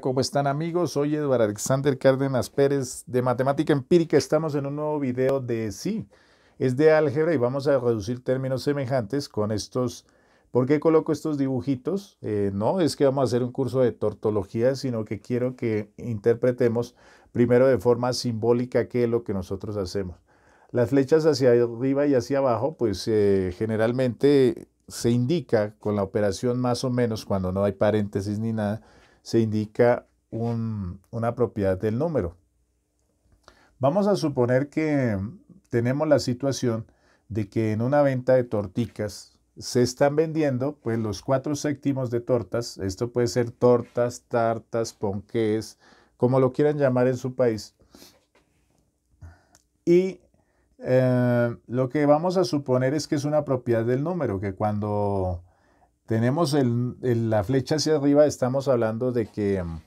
¿Cómo están amigos? Soy Eduardo Alexander Cárdenas Pérez de Matemática Empírica. Estamos en un nuevo video de sí, es de álgebra y vamos a reducir términos semejantes con estos. ¿Por qué coloco estos dibujitos? Eh, no es que vamos a hacer un curso de tortología, sino que quiero que interpretemos primero de forma simbólica qué es lo que nosotros hacemos. Las flechas hacia arriba y hacia abajo, pues eh, generalmente se indica con la operación más o menos cuando no hay paréntesis ni nada se indica una propiedad del número. Vamos a suponer que tenemos la situación de que en una venta de torticas se están vendiendo pues los cuatro séptimos de tortas. Esto puede ser tortas, tartas, ponqués, como lo quieran llamar en su país. Y eh, lo que vamos a suponer es que es una propiedad del número, que cuando tenemos la flecha hacia arriba, estamos hablando de que mm,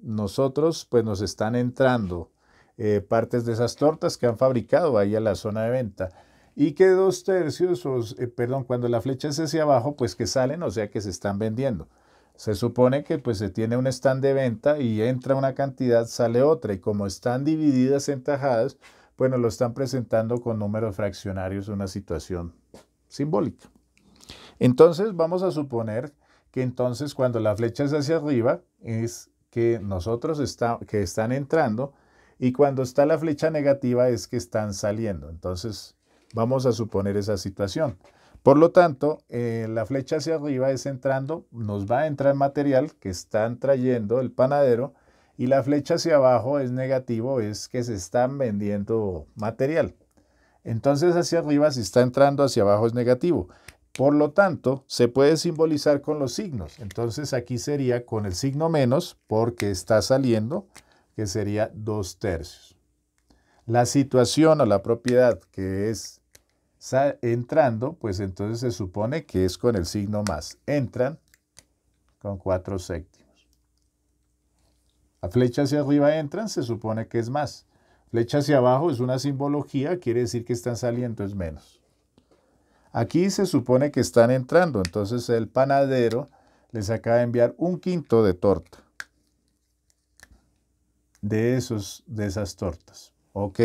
nosotros pues nos están entrando eh, partes de esas tortas que han fabricado ahí a la zona de venta y que dos tercios, eh, perdón, cuando la flecha es hacia abajo, pues que salen, o sea que se están vendiendo. Se supone que pues se tiene un stand de venta y entra una cantidad, sale otra y como están divididas en tajadas, bueno, lo están presentando con números fraccionarios, una situación simbólica. Entonces vamos a suponer que entonces cuando la flecha es hacia arriba es que nosotros está, que están entrando y cuando está la flecha negativa es que están saliendo. Entonces vamos a suponer esa situación. Por lo tanto, eh, la flecha hacia arriba es entrando, nos va a entrar material que están trayendo el panadero y la flecha hacia abajo es negativo, es que se están vendiendo material. Entonces hacia arriba si está entrando, hacia abajo es negativo. Por lo tanto, se puede simbolizar con los signos. Entonces aquí sería con el signo menos, porque está saliendo, que sería dos tercios. La situación o la propiedad que es entrando, pues entonces se supone que es con el signo más. Entran con cuatro séptimos. La flecha hacia arriba entran, se supone que es más. Flecha hacia abajo es una simbología, quiere decir que están saliendo, es menos. Aquí se supone que están entrando, entonces el panadero les acaba de enviar un quinto de torta. De, esos, de esas tortas. ¿Ok?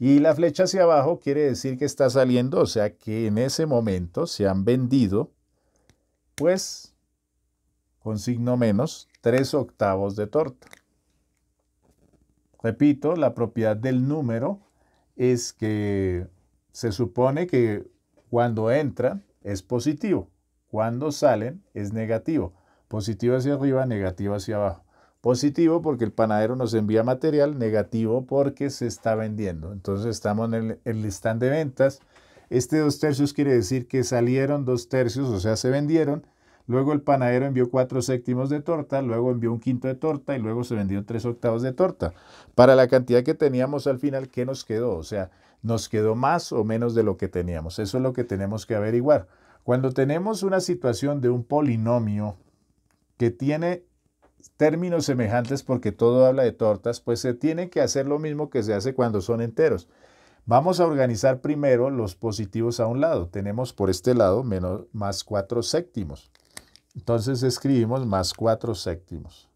Y la flecha hacia abajo quiere decir que está saliendo, o sea que en ese momento se han vendido, pues, con signo menos, tres octavos de torta. Repito, la propiedad del número es que se supone que cuando entran es positivo, cuando salen es negativo. Positivo hacia arriba, negativo hacia abajo. Positivo porque el panadero nos envía material, negativo porque se está vendiendo. Entonces estamos en el, stand de ventas. Este dos tercios quiere decir que salieron dos tercios, o sea, se vendieron Luego el panadero envió cuatro séptimos de torta, luego envió un quinto de torta y luego se vendió tres octavos de torta. Para la cantidad que teníamos al final, ¿qué nos quedó? O sea, ¿nos quedó más o menos de lo que teníamos? Eso es lo que tenemos que averiguar. Cuando tenemos una situación de un polinomio que tiene términos semejantes porque todo habla de tortas, pues se tiene que hacer lo mismo que se hace cuando son enteros. Vamos a organizar primero los positivos a un lado. Tenemos por este lado menos, más cuatro séptimos. Entonces escribimos más 4 séptimos.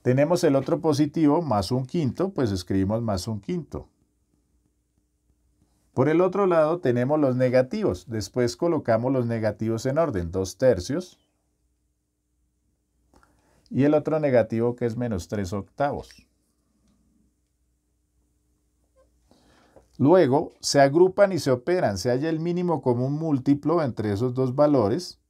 Tenemos el otro positivo más un quinto, pues escribimos más un quinto. Por el otro lado tenemos los negativos. Después colocamos los negativos en orden, dos tercios. Y el otro negativo que es menos tres octavos. Luego se agrupan y se operan, se halla el mínimo común múltiplo entre esos dos valores.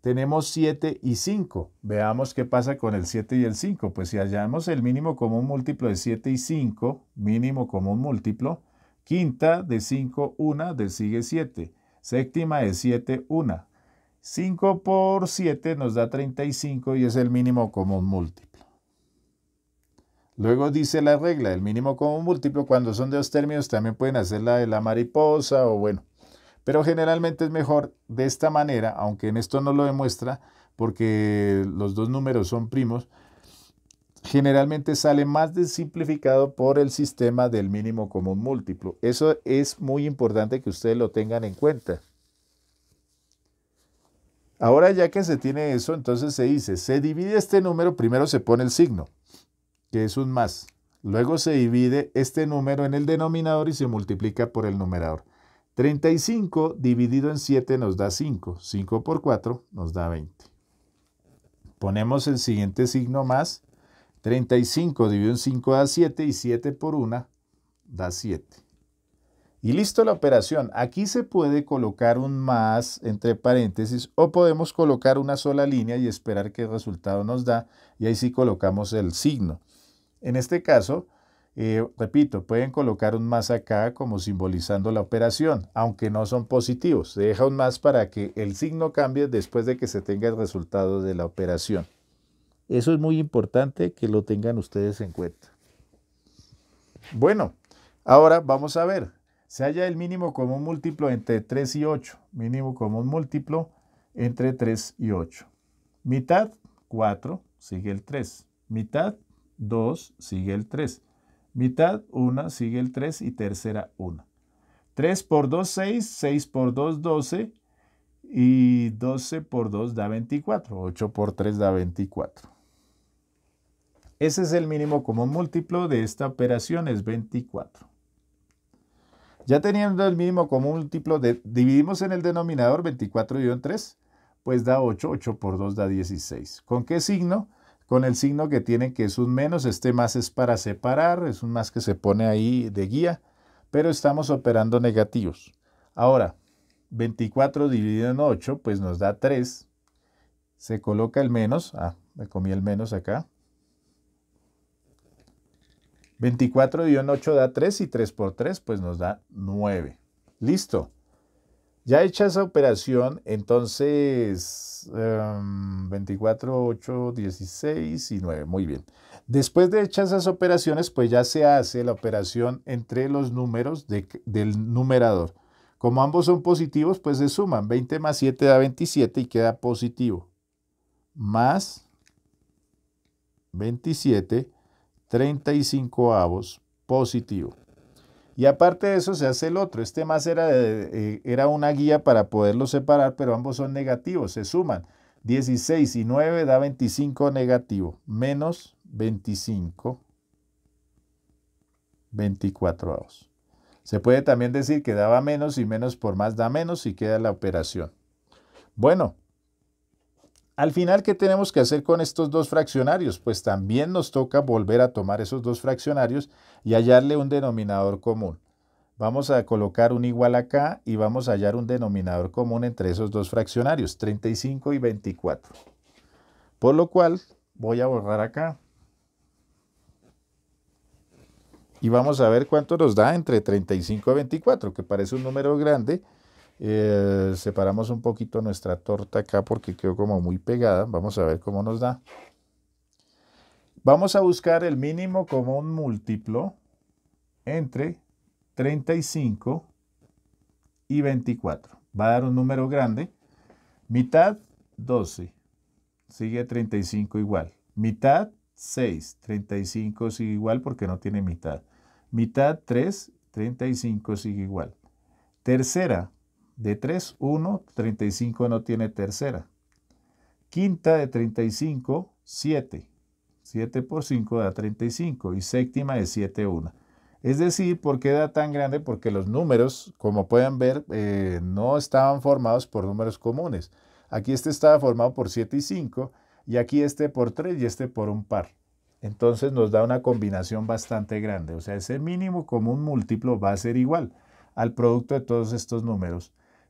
Tenemos 7 y 5. Veamos qué pasa con el 7 y el 5. Pues si hallamos el mínimo común múltiplo de 7 y 5, mínimo común múltiplo, quinta de 5, 1, de sigue 7. Séptima de 7, 1. 5 por 7 nos da 35 y es el mínimo común múltiplo. Luego dice la regla del mínimo común múltiplo, cuando son de dos términos también pueden hacer la de la mariposa o bueno. Pero generalmente es mejor de esta manera, aunque en esto no lo demuestra, porque los dos números son primos, generalmente sale más simplificado por el sistema del mínimo común múltiplo. Eso es muy importante que ustedes lo tengan en cuenta. Ahora ya que se tiene eso, entonces se dice, se divide este número, primero se pone el signo, que es un más. Luego se divide este número en el denominador y se multiplica por el numerador. 35 dividido en 7 nos da 5. 5 por 4 nos da 20. Ponemos el siguiente signo más. 35 dividido en 5 da 7 y 7 por 1 da 7. Y listo la operación. Aquí se puede colocar un más entre paréntesis o podemos colocar una sola línea y esperar qué resultado nos da. Y ahí sí colocamos el signo. En este caso, eh, repito, pueden colocar un más acá como simbolizando la operación, aunque no son positivos. Se deja un más para que el signo cambie después de que se tenga el resultado de la operación. Eso es muy importante que lo tengan ustedes en cuenta. Bueno, ahora vamos a ver. Se halla el mínimo común múltiplo entre 3 y 8. Mínimo común múltiplo entre 3 y 8. Mitad, 4, sigue el 3. Mitad, 2 sigue el 3. Mitad 1 sigue el 3 y tercera 1. 3 por 2, 6. 6 por 2, 12. Y 12 por 2 da 24. 8 por 3 da 24. Ese es el mínimo común múltiplo de esta operación, es 24. Ya teniendo el mínimo común múltiplo, de, dividimos en el denominador 24 dividido en 3, pues da 8, 8 por 2 da 16. ¿Con qué signo? con el signo que tiene que es un menos, este más es para separar, es un más que se pone ahí de guía, pero estamos operando negativos. Ahora, 24 dividido en 8, pues nos da 3. Se coloca el menos, ah, me comí el menos acá. 24 dividido en 8 da 3 y 3 por 3, pues nos da 9. Listo. Ya hecha esa operación, entonces 24, 8, 16 y 9. Muy bien. Después de hechas esas operaciones, pues ya se hace la operación entre los números del numerador. Como ambos son positivos, pues se suman. 20 más 7 da 27 y queda positivo. Más 27, 35 avos positivo. Y aparte de eso se hace el otro. Este más era, eh, era una guía para poderlo separar, pero ambos son negativos, se suman. 16 y 9 da 25 negativo, menos 25, 24 2 Se puede también decir que daba menos y menos por más da menos y queda la operación. Bueno, al final, ¿qué tenemos que hacer con estos dos fraccionarios? Pues también nos toca volver a tomar esos dos fraccionarios y hallarle un denominador común. Vamos a colocar un igual acá y vamos a hallar un denominador común entre esos dos fraccionarios, 35 y 24. Por lo cual, voy a borrar acá. Y vamos a ver cuánto nos da entre 35 y 24, que parece un número grande, eh, separamos un poquito nuestra torta acá porque quedó como muy pegada. Vamos a ver cómo nos da. Vamos a buscar el mínimo como un múltiplo entre 35 y 24. Va a dar un número grande. Mitad 12. Sigue 35 igual. Mitad 6. 35 sigue igual porque no tiene mitad. Mitad 3. 35 sigue igual. Tercera de 3, 1, 35 no tiene tercera. Quinta de 35, 7. 7 por 5 da 35 y séptima de 7, 1. Es decir, ¿por qué da tan grande? Porque los números, como pueden ver, eh, no estaban formados por números comunes. Aquí este estaba formado por 7 y 5 y aquí este por 3 y este por un par. Entonces nos da una combinación bastante grande. O sea, ese mínimo común múltiplo va a ser igual al producto de todos estos números.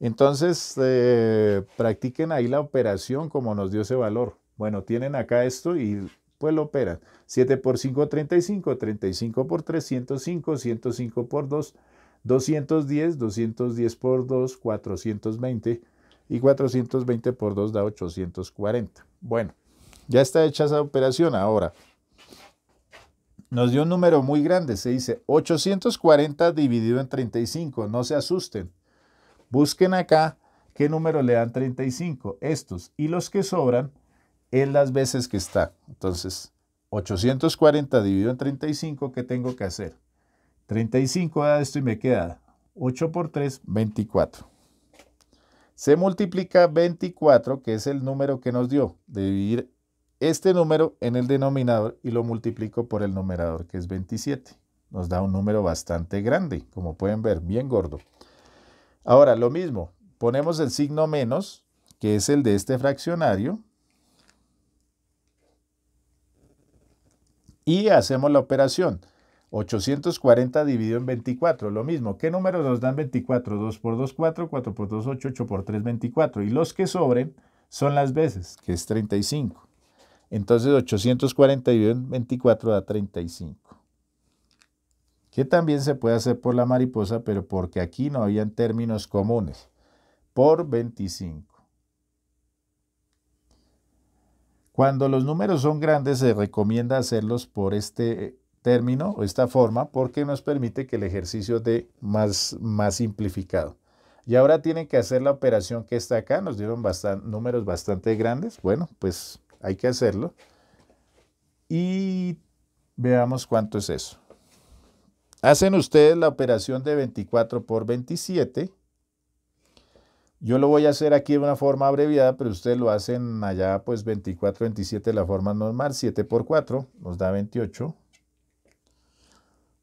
Entonces, eh, practiquen ahí la operación como nos dio ese valor. Bueno, tienen acá esto y pues lo operan. 7 por 5, 35, 35 por 105. 105 por 2, 210, 210 por 2, 420 y 420 por 2 da 840. Bueno, ya está hecha esa operación ahora. Nos dio un número muy grande, se dice 840 dividido en 35, no se asusten. Busquen acá qué número le dan 35. Estos y los que sobran en las veces que está. Entonces, 840 dividido en 35, ¿qué tengo que hacer? 35 da ah, esto y me queda 8 por 3, 24. Se multiplica 24, que es el número que nos dio, dividir este número en el denominador y lo multiplico por el numerador, que es 27. Nos da un número bastante grande, como pueden ver, bien gordo. Ahora, lo mismo, ponemos el signo menos, que es el de este fraccionario, y hacemos la operación. 840 dividido en 24, lo mismo. ¿Qué números nos dan 24? 2 por 2, 4, 4 por 2, 8, 8 por 3, 24. Y los que sobren son las veces, que es 35. Entonces 840 dividido en 24 da 35 que también se puede hacer por la mariposa, pero porque aquí no habían términos comunes, por 25. Cuando los números son grandes se recomienda hacerlos por este eh, término o esta forma porque nos permite que el ejercicio de más, más simplificado. Y ahora tienen que hacer la operación que está acá, nos dieron números bastante grandes, bueno, pues hay que hacerlo. Y veamos cuánto es eso. Hacen ustedes la operación de 24 por 27. Yo lo voy a hacer aquí de una forma abreviada, pero ustedes lo hacen allá, pues 24, 27, la forma normal. 7 por 4 nos da 28.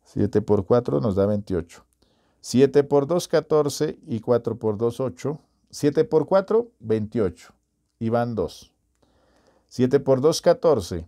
7 por 4 nos da 28. 7 por 2, 14 y 4 por 2, 8. 7 por 4, 28. Y van 2. 7 por 2, 14.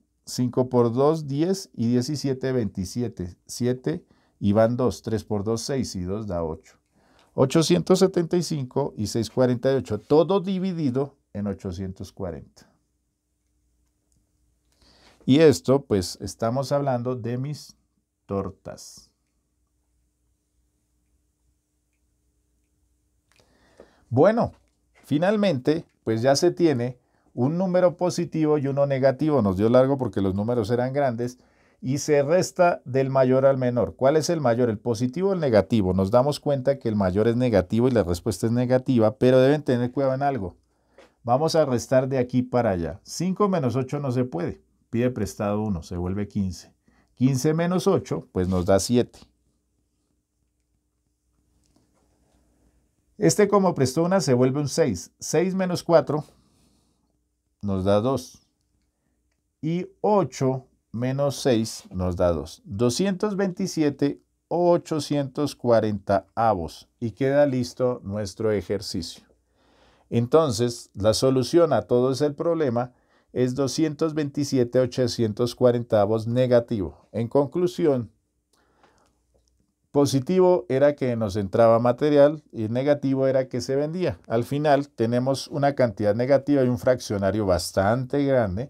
5 por 2, 10 y 17, 27. 7 y van 2. 3 por 2, 6 y 2 da 8. 875 y 648. Todo dividido en 840. Y esto, pues, estamos hablando de mis tortas. Bueno, finalmente, pues ya se tiene un número positivo y uno negativo. Nos dio largo porque los números eran grandes. Y se resta del mayor al menor. ¿Cuál es el mayor? ¿El positivo o el negativo? Nos damos cuenta que el mayor es negativo y la respuesta es negativa, pero deben tener cuidado en algo. Vamos a restar de aquí para allá. 5 menos 8 no se puede. Pide prestado 1, se vuelve 15. 15 menos 8, pues nos da 7. Este como prestó una se vuelve un 6. 6 menos 4 nos da 2. Y 8 menos 6 nos da 2. 227 840 avos y queda listo nuestro ejercicio. Entonces, la solución a todo ese problema es 227 840 avos negativo. En conclusión, Positivo era que nos entraba material y negativo era que se vendía. Al final tenemos una cantidad negativa y un fraccionario bastante grande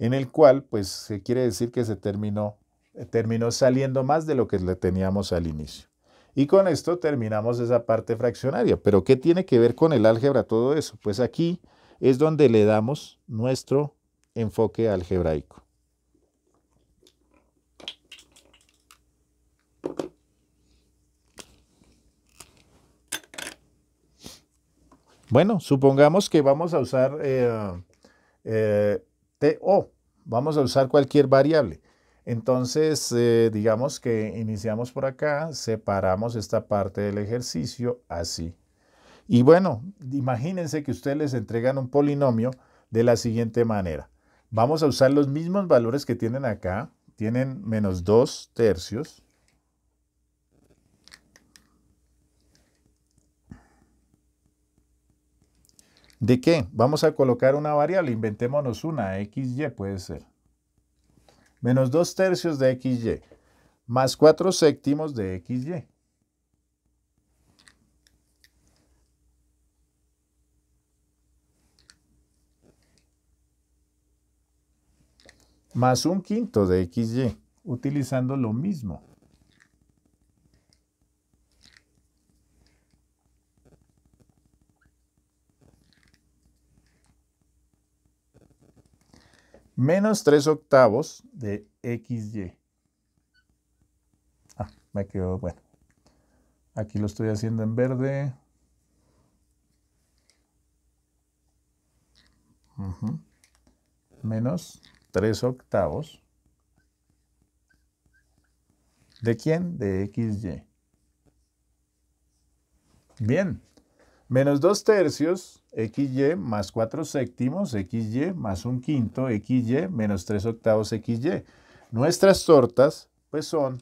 en el cual pues se quiere decir que se terminó, eh, terminó saliendo más de lo que le teníamos al inicio. Y con esto terminamos esa parte fraccionaria. Pero ¿qué tiene que ver con el álgebra todo eso? Pues aquí es donde le damos nuestro enfoque algebraico. Bueno, supongamos que vamos a usar eh, eh, TO, vamos a usar cualquier variable. Entonces, eh, digamos que iniciamos por acá, separamos esta parte del ejercicio así. Y bueno, imagínense que ustedes les entregan un polinomio de la siguiente manera. Vamos a usar los mismos valores que tienen acá, tienen menos 2 tercios, ¿De qué? Vamos a colocar una variable, inventémonos una, xy puede ser. Menos dos tercios de xy, más cuatro séptimos de xy. Más un quinto de xy, utilizando lo mismo. menos tres octavos de XY. Ah, me quedó bueno. Aquí lo estoy haciendo en verde. Menos tres octavos. ¿De quién? De XY. Bien, Menos 2 tercios, XY más 4 séptimos, XY más 1 quinto, XY menos 3 octavos, XY. Nuestras tortas, pues son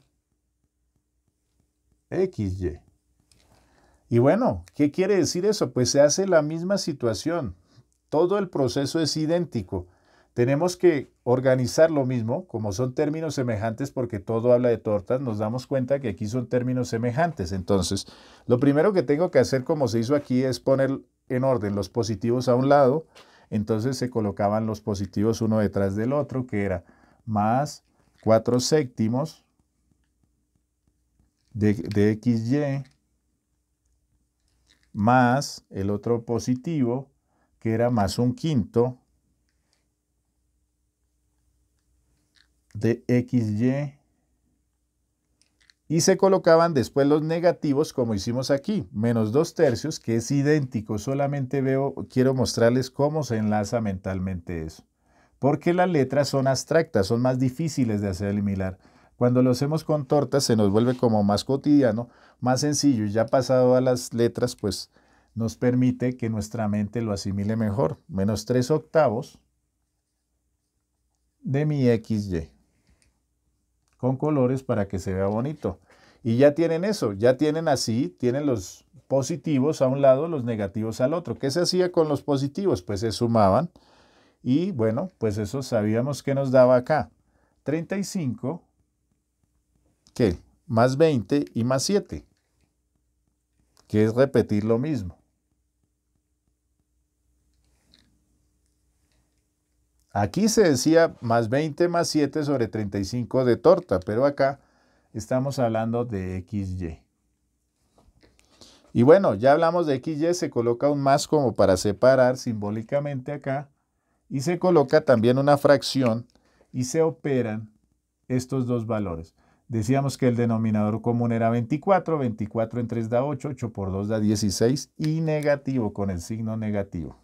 XY. Y bueno, ¿qué quiere decir eso? Pues se hace la misma situación. Todo el proceso es idéntico. Tenemos que organizar lo mismo, como son términos semejantes, porque todo habla de tortas, nos damos cuenta que aquí son términos semejantes. Entonces, lo primero que tengo que hacer, como se hizo aquí, es poner en orden los positivos a un lado. Entonces se colocaban los positivos uno detrás del otro, que era más 4 séptimos de, de XY más el otro positivo, que era más un quinto de XY. Y se colocaban después los negativos como hicimos aquí, menos dos tercios, que es idéntico, solamente veo, quiero mostrarles cómo se enlaza mentalmente eso. Porque las letras son abstractas, son más difíciles de hacer eliminar. Cuando lo hacemos con tortas se nos vuelve como más cotidiano, más sencillo. Ya pasado a las letras, pues nos permite que nuestra mente lo asimile mejor. Menos tres octavos de mi XY con colores para que se vea bonito. Y ya tienen eso, ya tienen así, tienen los positivos a un lado, los negativos al otro. ¿Qué se hacía con los positivos? Pues se sumaban y bueno, pues eso sabíamos que nos daba acá. 35, ¿qué? Más 20 y más 7, que es repetir lo mismo. Aquí se decía más 20 más 7 sobre 35 de torta, pero acá estamos hablando de XY. Y bueno, ya hablamos de XY, se coloca un más como para separar simbólicamente acá y se coloca también una fracción y se operan estos dos valores. Decíamos que el denominador común era 24, 24 en 3 da 8, 8 por 2 da 16 y negativo con el signo negativo.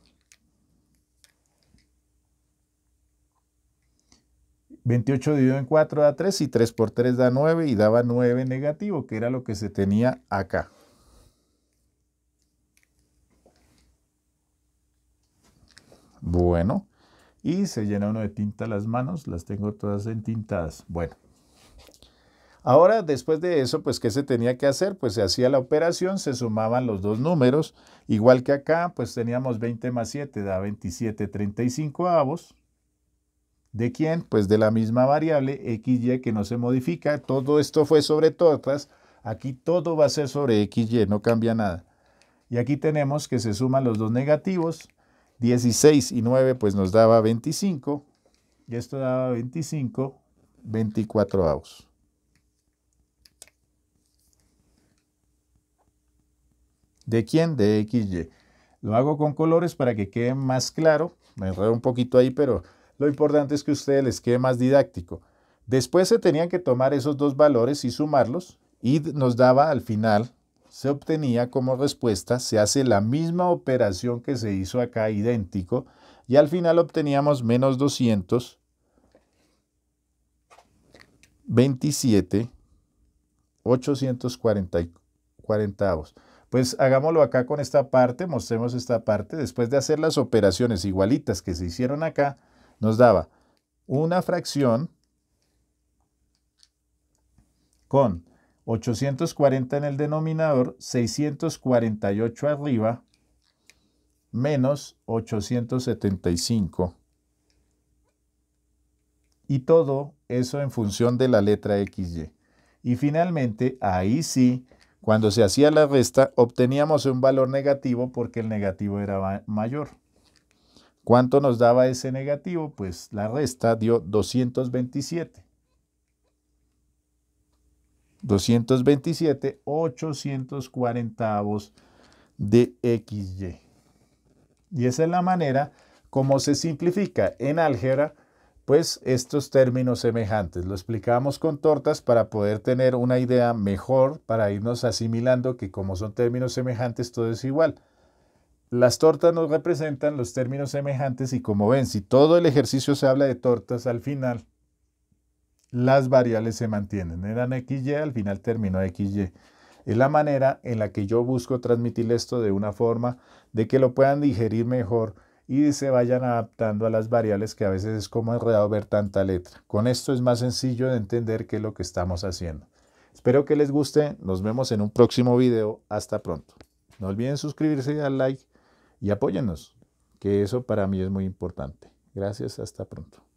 28 dividido en 4 da 3 y 3 por 3 da 9 y daba 9 negativo, que era lo que se tenía acá. Bueno, y se llena uno de tinta las manos, las tengo todas entintadas. Bueno, ahora después de eso, pues, ¿qué se tenía que hacer? Pues se hacía la operación, se sumaban los dos números, igual que acá, pues teníamos 20 más 7, da 27, 35 avos. ¿De quién? Pues de la misma variable XY que no se modifica. Todo esto fue sobre todas. Aquí todo va a ser sobre XY, no cambia nada. Y aquí tenemos que se suman los dos negativos. 16 y 9 pues nos daba 25. Y esto daba 25, 24 avos. ¿De quién? De XY. Lo hago con colores para que quede más claro. Me enredo un poquito ahí, pero lo importante es que a ustedes les quede más didáctico. Después se tenían que tomar esos dos valores y sumarlos y nos daba al final, se obtenía como respuesta, se hace la misma operación que se hizo acá, idéntico, y al final obteníamos menos 200 27, 840 Pues hagámoslo acá con esta parte, mostremos esta parte. Después de hacer las operaciones igualitas que se hicieron acá, nos daba una fracción con 840 en el denominador, 648 arriba, menos 875. Y todo eso en función de la letra XY. Y finalmente, ahí sí, cuando se hacía la resta, obteníamos un valor negativo porque el negativo era mayor. ¿Cuánto nos daba ese negativo? Pues la resta dio 227. 227, 840 de XY. Y esa es la manera como se simplifica en álgebra, pues estos términos semejantes. Lo explicamos con tortas para poder tener una idea mejor, para irnos asimilando que como son términos semejantes, todo es igual. Las tortas nos representan los términos semejantes y como ven, si todo el ejercicio se habla de tortas, al final las variables se mantienen. Eran XY, al final terminó XY. Es la manera en la que yo busco transmitir esto de una forma de que lo puedan digerir mejor y se vayan adaptando a las variables que a veces es como enredado ver tanta letra. Con esto es más sencillo de entender qué es lo que estamos haciendo. Espero que les guste, nos vemos en un próximo video, hasta pronto. No olviden suscribirse y dar like y apóyenos, que eso para mí es muy importante. Gracias, hasta pronto.